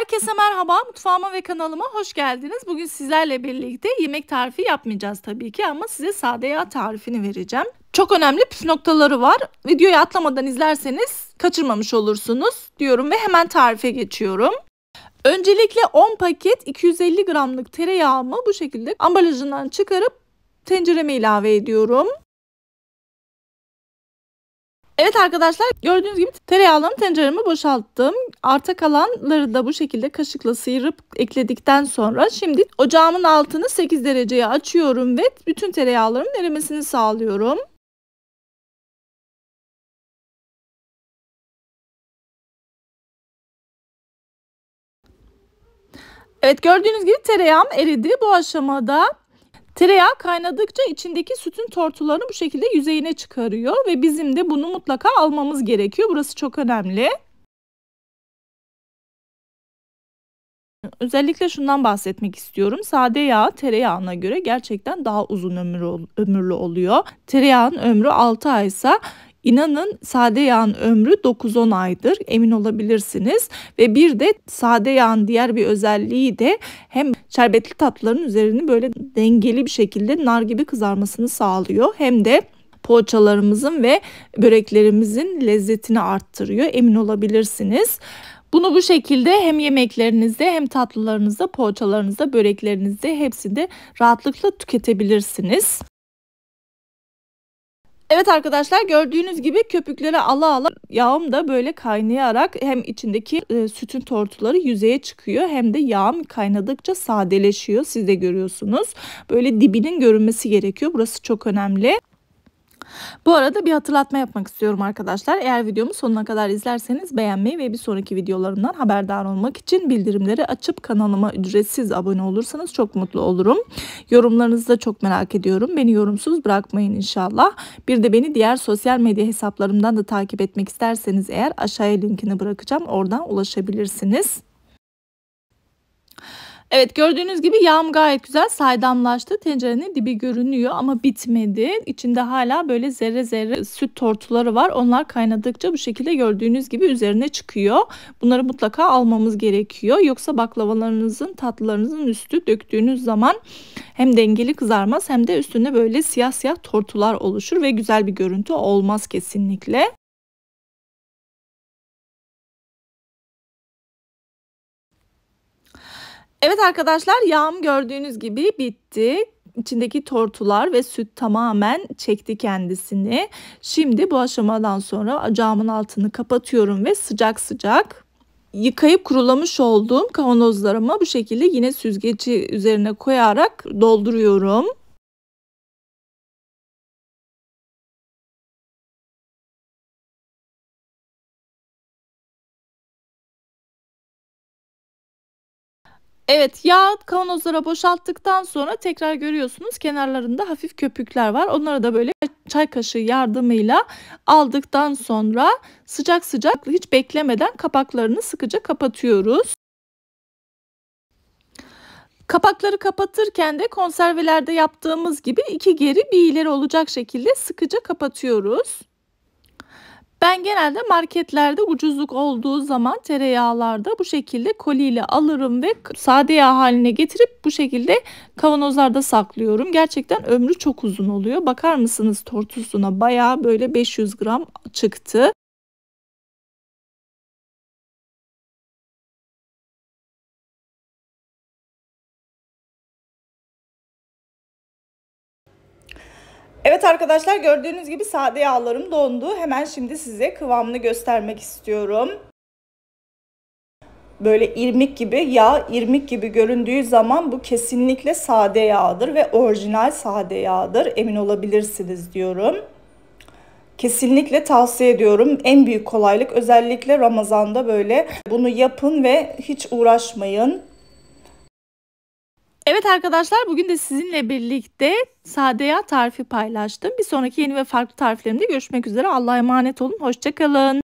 Herkese merhaba, mutfağıma ve kanalıma hoş geldiniz. Bugün sizlerle birlikte yemek tarifi yapmayacağız tabii ki ama size sade yağ tarifini vereceğim. Çok önemli püf noktaları var. Videoyu atlamadan izlerseniz kaçırmamış olursunuz diyorum ve hemen tarife geçiyorum. Öncelikle 10 paket 250 gramlık tereyağımı bu şekilde ambalajından çıkarıp tencereme ilave ediyorum. Evet arkadaşlar gördüğünüz gibi tereyağlarımı tenceremi boşalttım. Arta kalanları da bu şekilde kaşıkla sıyırıp ekledikten sonra şimdi ocağımın altını 8 dereceye açıyorum ve bütün tereyağlarımın erimesini sağlıyorum. Evet gördüğünüz gibi tereyağım eridi. Bu aşamada Tereyağı kaynadıkça içindeki sütün tortularını bu şekilde yüzeyine çıkarıyor ve bizim de bunu mutlaka almamız gerekiyor. Burası çok önemli. Özellikle şundan bahsetmek istiyorum. Sade yağ tereyağına göre gerçekten daha uzun ömür, ömürlü oluyor. Tereyağın ömrü 6 aysa İnanın sade yağın ömrü 9-10 aydır emin olabilirsiniz ve bir de sade yağın diğer bir özelliği de hem şerbetli tatlıların üzerini böyle dengeli bir şekilde nar gibi kızarmasını sağlıyor hem de poğaçalarımızın ve böreklerimizin lezzetini arttırıyor emin olabilirsiniz. Bunu bu şekilde hem yemeklerinizde hem tatlılarınızda, poğaçalarınızda, böreklerinizde hepsinde rahatlıkla tüketebilirsiniz. Evet arkadaşlar gördüğünüz gibi köpükleri ala ala yağım da böyle kaynayarak hem içindeki e, sütün tortuları yüzeye çıkıyor hem de yağım kaynadıkça sadeleşiyor. Siz de görüyorsunuz. Böyle dibinin görünmesi gerekiyor. Burası çok önemli. Bu arada bir hatırlatma yapmak istiyorum arkadaşlar. Eğer videomu sonuna kadar izlerseniz beğenmeyi ve bir sonraki videolarımdan haberdar olmak için bildirimleri açıp kanalıma ücretsiz abone olursanız çok mutlu olurum. Yorumlarınızı da çok merak ediyorum. Beni yorumsuz bırakmayın inşallah. Bir de beni diğer sosyal medya hesaplarımdan da takip etmek isterseniz eğer aşağıya linkini bırakacağım. Oradan ulaşabilirsiniz. Evet gördüğünüz gibi yağım gayet güzel saydamlaştı. Tencerenin dibi görünüyor ama bitmedi. İçinde hala böyle zerre zerre süt tortuları var. Onlar kaynadıkça bu şekilde gördüğünüz gibi üzerine çıkıyor. Bunları mutlaka almamız gerekiyor. Yoksa baklavalarınızın tatlılarınızın üstü döktüğünüz zaman hem dengeli kızarmaz hem de üstünde böyle siyah siyah tortular oluşur ve güzel bir görüntü olmaz kesinlikle. Evet arkadaşlar yağım gördüğünüz gibi bitti. İçindeki tortular ve süt tamamen çekti kendisini. Şimdi bu aşamadan sonra ocağımın altını kapatıyorum ve sıcak sıcak yıkayıp kurulamış olduğum kavanozlarımı bu şekilde yine süzgeci üzerine koyarak dolduruyorum. Evet yağ kavanozlara boşalttıktan sonra tekrar görüyorsunuz kenarlarında hafif köpükler var. Onları da böyle çay kaşığı yardımıyla aldıktan sonra sıcak sıcak hiç beklemeden kapaklarını sıkıca kapatıyoruz. Kapakları kapatırken de konservelerde yaptığımız gibi iki geri bir ileri olacak şekilde sıkıca kapatıyoruz. Ben genelde marketlerde ucuzluk olduğu zaman tereyağlarda bu şekilde koliyle alırım ve sade yağ haline getirip bu şekilde kavanozlarda saklıyorum. Gerçekten ömrü çok uzun oluyor. Bakar mısınız tortusuna baya böyle 500 gram çıktı. Evet arkadaşlar gördüğünüz gibi sade yağlarım dondu. Hemen şimdi size kıvamını göstermek istiyorum. Böyle irmik gibi yağ irmik gibi göründüğü zaman bu kesinlikle sade yağdır ve orijinal sade yağdır. Emin olabilirsiniz diyorum. Kesinlikle tavsiye ediyorum. En büyük kolaylık özellikle Ramazan'da böyle bunu yapın ve hiç uğraşmayın. Evet arkadaşlar bugün de sizinle birlikte sadeyat tarifi paylaştım. Bir sonraki yeni ve farklı tariflerimde görüşmek üzere. Allah'a emanet olun. Hoşçakalın.